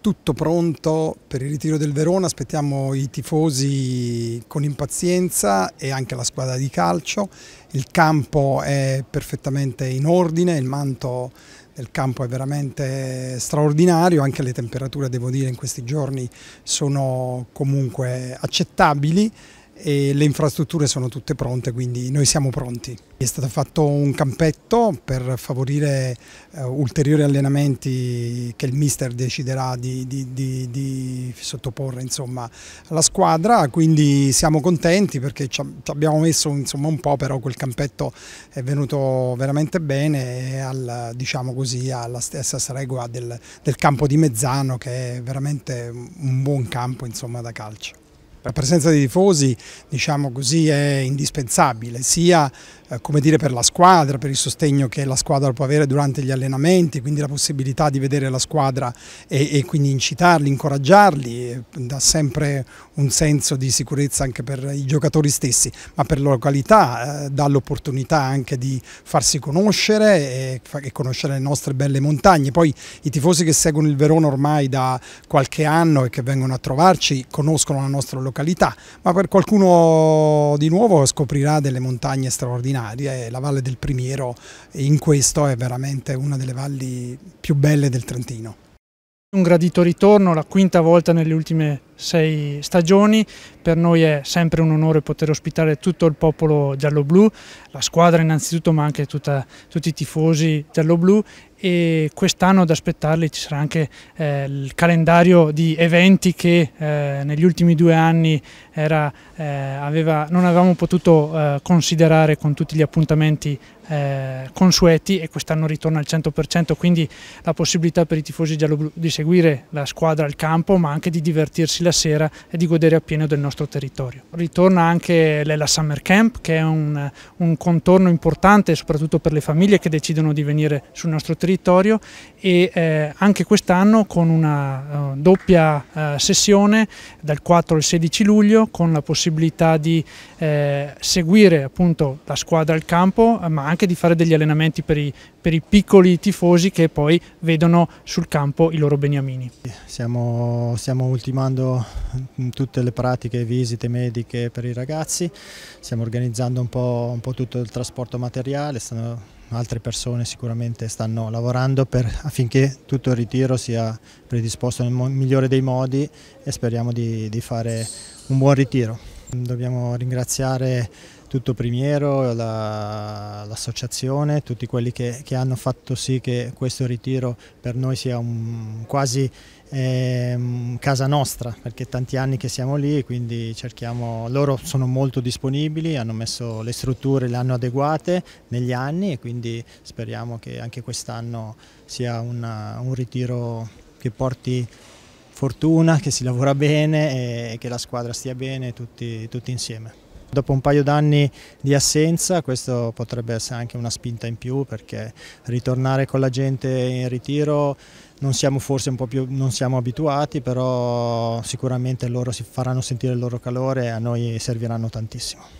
tutto pronto per il ritiro del Verona, aspettiamo i tifosi con impazienza e anche la squadra di calcio, il campo è perfettamente in ordine, il manto del campo è veramente straordinario, anche le temperature devo dire in questi giorni sono comunque accettabili e le infrastrutture sono tutte pronte, quindi noi siamo pronti. È stato fatto un campetto per favorire eh, ulteriori allenamenti che il mister deciderà di, di, di, di sottoporre insomma, alla squadra, quindi siamo contenti perché ci, abbiamo messo insomma, un po', però quel campetto è venuto veramente bene al, diciamo così, alla stessa stregua del, del, campo di Mezzano che è veramente un buon campo insomma, da calcio. La presenza dei tifosi diciamo così, è indispensabile, sia eh, dire, per la squadra, per il sostegno che la squadra può avere durante gli allenamenti, quindi la possibilità di vedere la squadra e, e quindi incitarli, incoraggiarli, eh, dà sempre un senso di sicurezza anche per i giocatori stessi, ma per la località eh, dà l'opportunità anche di farsi conoscere e, e, conoscere le nostre belle montagne. Poi i tifosi che seguono il Verona ormai da qualche anno e che vengono a trovarci conoscono la nostra località, ma per qualcuno di nuovo scoprirà delle montagne straordinarie. La Valle del Primiero in questo è veramente una delle valli più belle del Trentino. Un gradito ritorno, la quinta volta nelle ultime sei stagioni. Per noi è sempre un onore poter ospitare tutto il popolo giallo-blu, la squadra innanzitutto ma anche tutta, tutti i tifosi giallo-blu e quest'anno ad aspettarli ci sarà anche eh, il calendario di eventi che eh, negli ultimi due anni era, eh, aveva, non avevamo potuto eh, considerare con tutti gli appuntamenti eh, consueti e quest'anno ritorna al 100% quindi la possibilità per i tifosi giallo-blu di seguire la squadra al campo ma anche di divertirsi la sera e di godere appieno del nostro territorio. Ritorna anche l'Ella Summer Camp che è un, un contorno importante soprattutto per le famiglie che decidono di venire sul nostro territorio e eh, anche quest'anno con una uh, doppia uh, sessione dal 4 al 16 luglio con la possibilità di eh, seguire appunto la squadra al campo ma anche di fare degli allenamenti per i, per i piccoli tifosi che poi vedono sul campo i loro beniamini. Stiamo, stiamo ultimando tutte le pratiche, visite mediche per i ragazzi, stiamo organizzando un po', un po tutto il trasporto materiale, stanno, altre persone sicuramente stanno lavorando per, affinché tutto il ritiro sia predisposto nel migliore dei modi e speriamo di, di fare un buon ritiro. Dobbiamo ringraziare tutto Primiero, la, l'associazione, tutti quelli che, che, hanno fatto sì che questo ritiro per noi sia un, quasi eh, casa nostra, perché tanti anni che siamo lì, quindi cerchiamo, loro sono molto disponibili, hanno messo le strutture, le hanno adeguate negli anni e quindi speriamo che anche quest'anno sia una, un ritiro che porti fortuna, che si lavora bene e che la squadra stia bene tutti, tutti insieme. Dopo un paio d'anni di assenza questo potrebbe essere anche una spinta in più perché ritornare con la gente in ritiro non siamo forse un po' più non siamo abituati però sicuramente loro si faranno sentire il loro calore e a noi serviranno tantissimo.